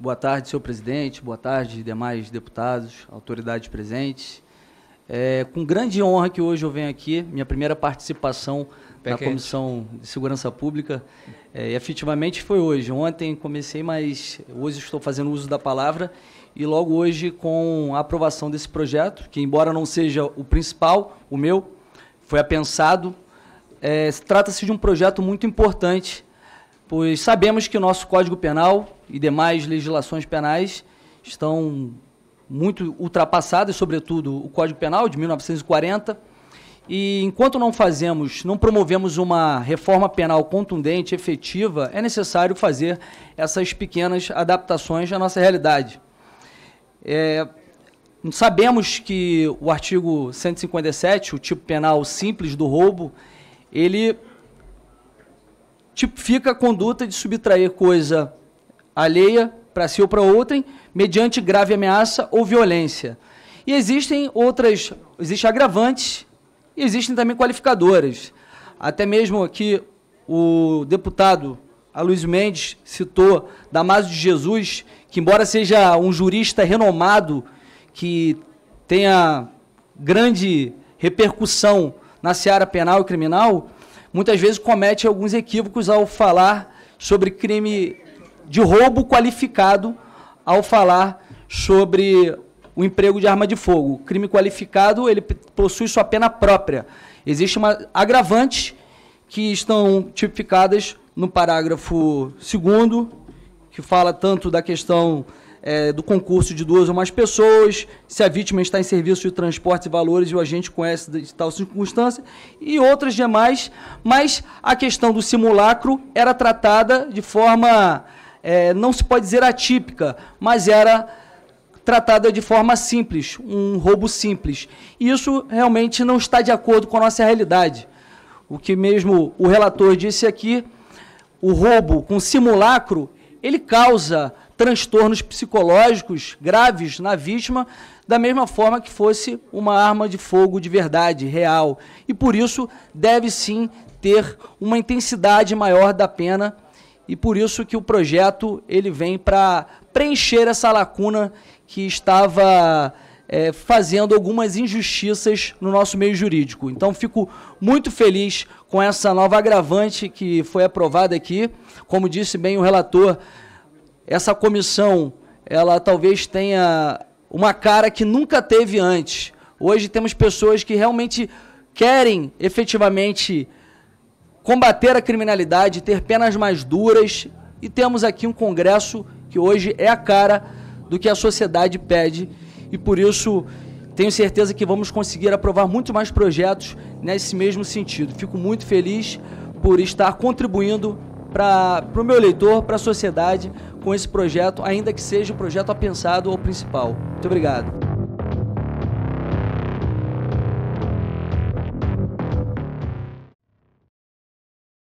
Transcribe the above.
Boa tarde, senhor presidente. Boa tarde, demais deputados, autoridades presentes. É com grande honra que hoje eu venho aqui, minha primeira participação na Comissão de Segurança Pública. É, efetivamente foi hoje. Ontem comecei, mas hoje estou fazendo uso da palavra. E logo hoje, com a aprovação desse projeto, que embora não seja o principal, o meu, foi apensado, é, trata-se de um projeto muito importante pois sabemos que o nosso Código Penal e demais legislações penais estão muito ultrapassadas, sobretudo o Código Penal de 1940. E enquanto não fazemos, não promovemos uma reforma penal contundente, efetiva, é necessário fazer essas pequenas adaptações à nossa realidade. É, sabemos que o artigo 157, o tipo penal simples do roubo, ele tipifica a conduta de subtrair coisa alheia para si ou para outrem mediante grave ameaça ou violência. E existem outras, existem agravantes e existem também qualificadoras. Até mesmo aqui o deputado Aloysio Mendes citou Damásio de Jesus, que embora seja um jurista renomado, que tenha grande repercussão na seara penal e criminal, muitas vezes comete alguns equívocos ao falar sobre crime de roubo qualificado, ao falar sobre o emprego de arma de fogo. O crime qualificado, ele possui sua pena própria. Existe uma agravante que estão tipificadas no parágrafo 2 que fala tanto da questão é, do concurso de duas ou mais pessoas, se a vítima está em serviço de transporte e valores e o agente conhece de tal circunstância, e outras demais, mas a questão do simulacro era tratada de forma, é, não se pode dizer atípica, mas era tratada de forma simples, um roubo simples. E isso realmente não está de acordo com a nossa realidade. O que mesmo o relator disse aqui, o roubo com simulacro, ele causa transtornos psicológicos graves na vítima, da mesma forma que fosse uma arma de fogo de verdade, real. E por isso deve sim ter uma intensidade maior da pena e por isso que o projeto ele vem para preencher essa lacuna que estava é, fazendo algumas injustiças no nosso meio jurídico. Então, fico muito feliz com essa nova agravante que foi aprovada aqui. Como disse bem o relator, essa comissão ela talvez tenha uma cara que nunca teve antes. Hoje temos pessoas que realmente querem efetivamente combater a criminalidade, ter penas mais duras e temos aqui um congresso que hoje é a cara do que a sociedade pede e por isso tenho certeza que vamos conseguir aprovar muito mais projetos nesse mesmo sentido. Fico muito feliz por estar contribuindo para o meu leitor, para a sociedade, com esse projeto, ainda que seja o projeto apensado ou principal. Muito obrigado.